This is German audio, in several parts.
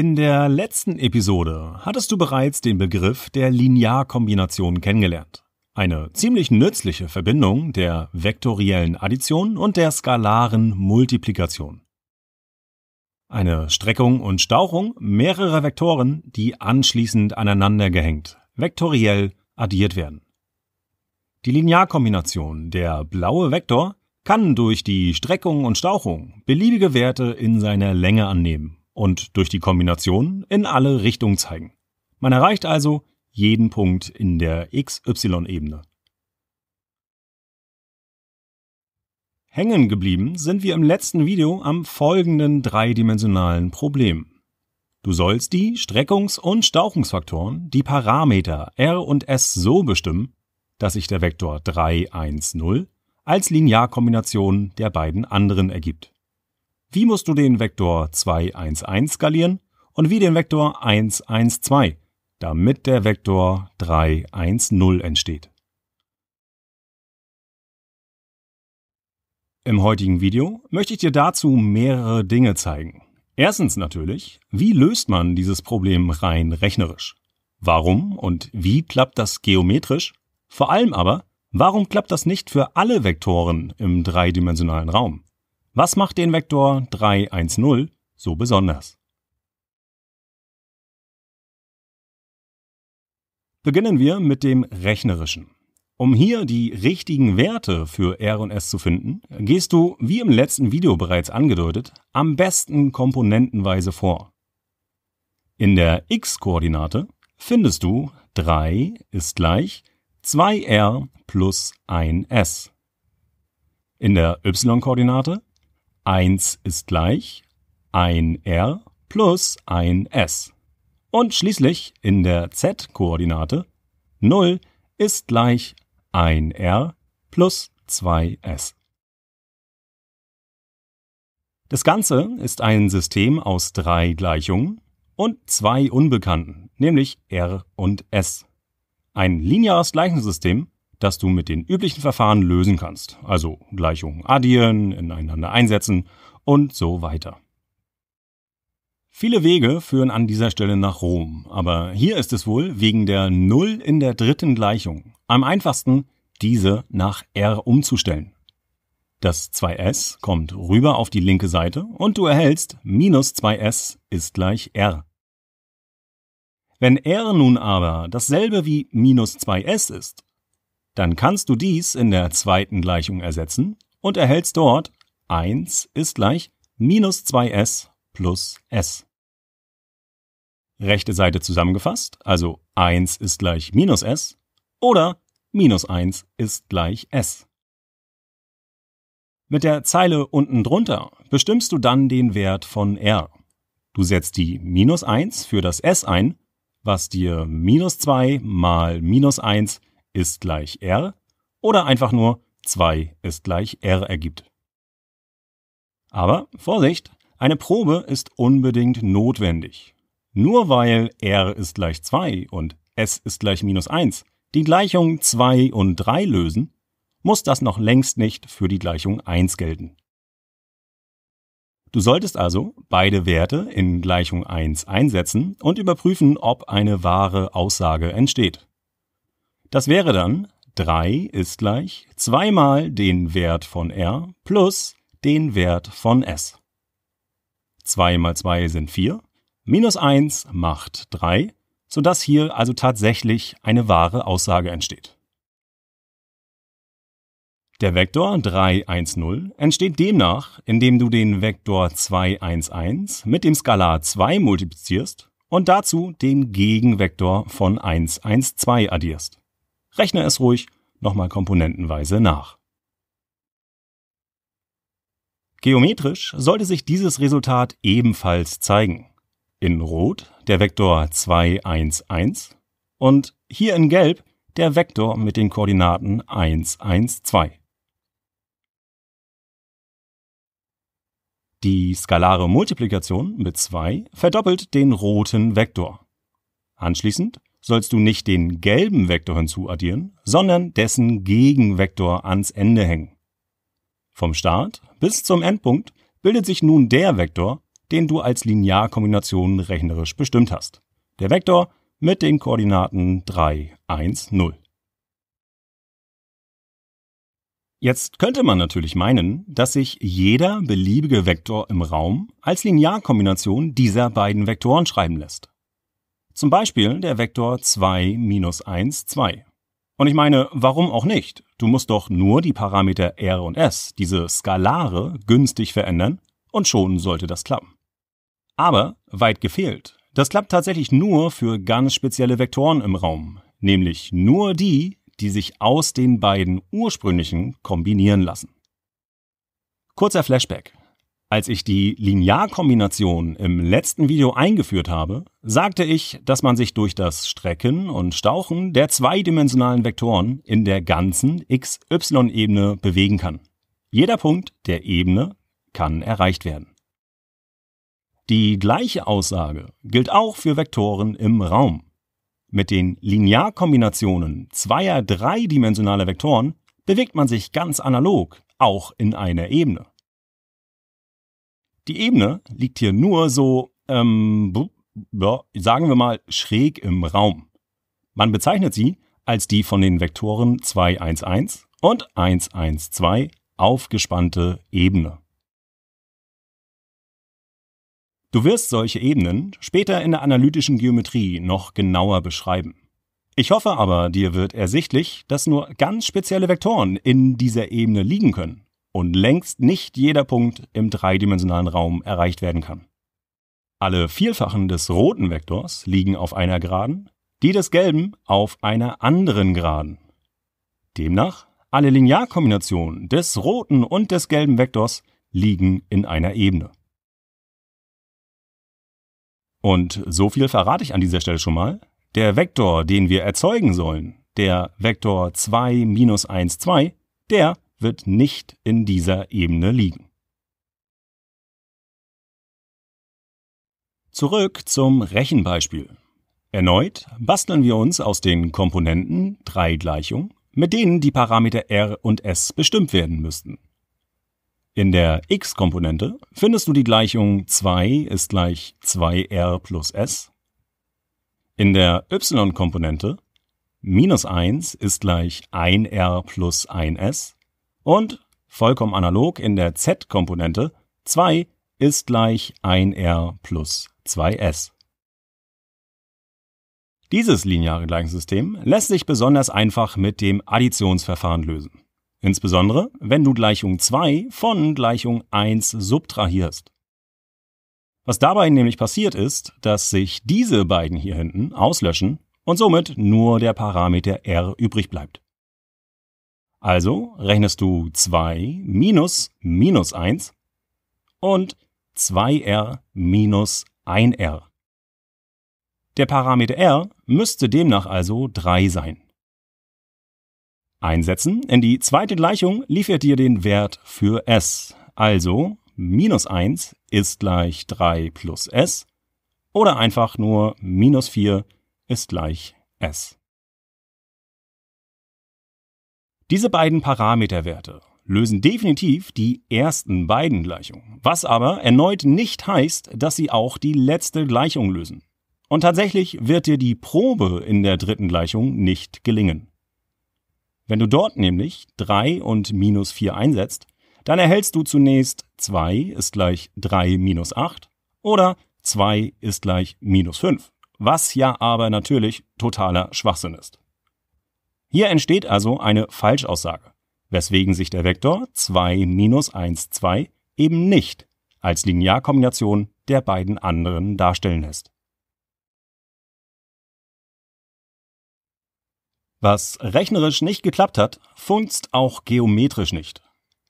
In der letzten Episode hattest du bereits den Begriff der Linearkombination kennengelernt. Eine ziemlich nützliche Verbindung der vektoriellen Addition und der skalaren Multiplikation. Eine Streckung und Stauchung mehrerer Vektoren, die anschließend aneinander gehängt, vektoriell addiert werden. Die Linearkombination, der blaue Vektor, kann durch die Streckung und Stauchung beliebige Werte in seiner Länge annehmen und durch die Kombination in alle Richtungen zeigen. Man erreicht also jeden Punkt in der XY-Ebene. Hängen geblieben sind wir im letzten Video am folgenden dreidimensionalen Problem. Du sollst die Streckungs- und Stauchungsfaktoren, die Parameter r und s so bestimmen, dass sich der Vektor 3, 1, 0 als Linearkombination der beiden anderen ergibt wie musst du den Vektor 211 skalieren und wie den Vektor 112, damit der Vektor 310 entsteht. Im heutigen Video möchte ich dir dazu mehrere Dinge zeigen. Erstens natürlich, wie löst man dieses Problem rein rechnerisch? Warum und wie klappt das geometrisch? Vor allem aber, warum klappt das nicht für alle Vektoren im dreidimensionalen Raum? Was macht den Vektor 310 so besonders? Beginnen wir mit dem Rechnerischen. Um hier die richtigen Werte für R und S zu finden, gehst du, wie im letzten Video bereits angedeutet, am besten komponentenweise vor. In der x-Koordinate findest du 3 ist gleich 2r plus 1s. In der y-Koordinate 1 ist gleich 1 r plus 1 s. Und schließlich in der z-Koordinate 0 ist gleich 1 r plus 2s. Das Ganze ist ein System aus drei Gleichungen und zwei Unbekannten, nämlich r und s. Ein lineares Gleichungssystem das du mit den üblichen Verfahren lösen kannst, also Gleichungen addieren, ineinander einsetzen und so weiter. Viele Wege führen an dieser Stelle nach Rom, aber hier ist es wohl wegen der Null in der dritten Gleichung am einfachsten, diese nach R umzustellen. Das 2s kommt rüber auf die linke Seite und du erhältst minus 2s ist gleich r. Wenn r nun aber dasselbe wie minus 2s ist dann kannst du dies in der zweiten Gleichung ersetzen und erhältst dort 1 ist gleich minus 2s plus s. Rechte Seite zusammengefasst, also 1 ist gleich minus s oder minus 1 ist gleich s. Mit der Zeile unten drunter bestimmst du dann den Wert von r. Du setzt die minus 1 für das s ein, was dir minus 2 mal minus 1 ist gleich r oder einfach nur 2 ist gleich r ergibt. Aber Vorsicht, eine Probe ist unbedingt notwendig. Nur weil r ist gleich 2 und s ist gleich minus 1 die Gleichung 2 und 3 lösen, muss das noch längst nicht für die Gleichung 1 gelten. Du solltest also beide Werte in Gleichung 1 einsetzen und überprüfen, ob eine wahre Aussage entsteht. Das wäre dann 3 ist gleich 2 mal den Wert von r plus den Wert von s. 2 mal 2 sind 4, minus 1 macht 3, sodass hier also tatsächlich eine wahre Aussage entsteht. Der Vektor 3, 1, 0 entsteht demnach, indem du den Vektor 2, 1, 1 mit dem Skalar 2 multiplizierst und dazu den Gegenvektor von 1, 1, 2 addierst. Rechne es ruhig nochmal komponentenweise nach. Geometrisch sollte sich dieses Resultat ebenfalls zeigen. In Rot der Vektor 2, 1, 1 und hier in Gelb der Vektor mit den Koordinaten 1, 1, 2. Die skalare Multiplikation mit 2 verdoppelt den roten Vektor. Anschließend sollst du nicht den gelben Vektor hinzuaddieren, sondern dessen Gegenvektor ans Ende hängen. Vom Start bis zum Endpunkt bildet sich nun der Vektor, den du als Linearkombination rechnerisch bestimmt hast. Der Vektor mit den Koordinaten 3, 1, 0. Jetzt könnte man natürlich meinen, dass sich jeder beliebige Vektor im Raum als Linearkombination dieser beiden Vektoren schreiben lässt. Zum Beispiel der Vektor 2 minus 1, 2. Und ich meine, warum auch nicht? Du musst doch nur die Parameter r und s, diese Skalare, günstig verändern und schon sollte das klappen. Aber weit gefehlt. Das klappt tatsächlich nur für ganz spezielle Vektoren im Raum, nämlich nur die, die sich aus den beiden ursprünglichen kombinieren lassen. Kurzer Flashback. Als ich die Linearkombination im letzten Video eingeführt habe, sagte ich, dass man sich durch das Strecken und Stauchen der zweidimensionalen Vektoren in der ganzen XY-Ebene bewegen kann. Jeder Punkt der Ebene kann erreicht werden. Die gleiche Aussage gilt auch für Vektoren im Raum. Mit den Linearkombinationen zweier dreidimensionaler Vektoren bewegt man sich ganz analog, auch in einer Ebene. Die Ebene liegt hier nur so, ähm, ja, sagen wir mal, schräg im Raum. Man bezeichnet sie als die von den Vektoren 211 und 112 aufgespannte Ebene. Du wirst solche Ebenen später in der analytischen Geometrie noch genauer beschreiben. Ich hoffe aber, dir wird ersichtlich, dass nur ganz spezielle Vektoren in dieser Ebene liegen können und längst nicht jeder Punkt im dreidimensionalen Raum erreicht werden kann. Alle Vielfachen des roten Vektors liegen auf einer Geraden, die des gelben auf einer anderen Geraden. Demnach alle Linearkombinationen des roten und des gelben Vektors liegen in einer Ebene. Und so viel verrate ich an dieser Stelle schon mal. Der Vektor, den wir erzeugen sollen, der Vektor 2 minus 1, 2, der wird nicht in dieser Ebene liegen. Zurück zum Rechenbeispiel. Erneut basteln wir uns aus den Komponenten drei Gleichungen, mit denen die Parameter r und s bestimmt werden müssten. In der x-Komponente findest du die Gleichung 2 ist gleich 2r plus s. In der y-Komponente minus 1 ist gleich 1r plus 1s. Und vollkommen analog in der Z-Komponente 2 ist gleich 1r plus 2s. Dieses lineare Gleichungssystem lässt sich besonders einfach mit dem Additionsverfahren lösen. Insbesondere, wenn du Gleichung 2 von Gleichung 1 subtrahierst. Was dabei nämlich passiert ist, dass sich diese beiden hier hinten auslöschen und somit nur der Parameter r übrig bleibt. Also rechnest du 2 minus minus 1 und 2r minus 1r. Der Parameter r müsste demnach also 3 sein. Einsetzen in die zweite Gleichung liefert dir den Wert für s. Also minus 1 ist gleich 3 plus s oder einfach nur minus 4 ist gleich s. Diese beiden Parameterwerte lösen definitiv die ersten beiden Gleichungen, was aber erneut nicht heißt, dass sie auch die letzte Gleichung lösen. Und tatsächlich wird dir die Probe in der dritten Gleichung nicht gelingen. Wenn du dort nämlich 3 und minus 4 einsetzt, dann erhältst du zunächst 2 ist gleich 3 minus 8 oder 2 ist gleich minus 5, was ja aber natürlich totaler Schwachsinn ist. Hier entsteht also eine Falschaussage, weswegen sich der Vektor 2 minus 1, 2 eben nicht als Linearkombination der beiden anderen darstellen lässt. Was rechnerisch nicht geklappt hat, funzt auch geometrisch nicht.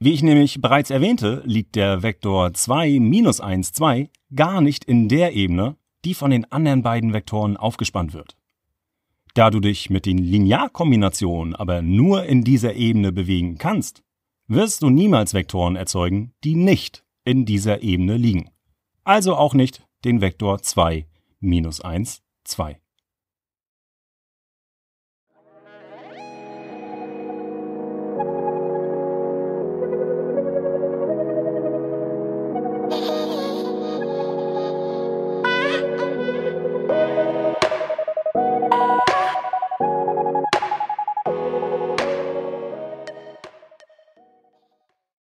Wie ich nämlich bereits erwähnte, liegt der Vektor 2 minus 1, 2 gar nicht in der Ebene, die von den anderen beiden Vektoren aufgespannt wird. Da du dich mit den Linearkombinationen aber nur in dieser Ebene bewegen kannst, wirst du niemals Vektoren erzeugen, die nicht in dieser Ebene liegen. Also auch nicht den Vektor 2 minus 1, 2.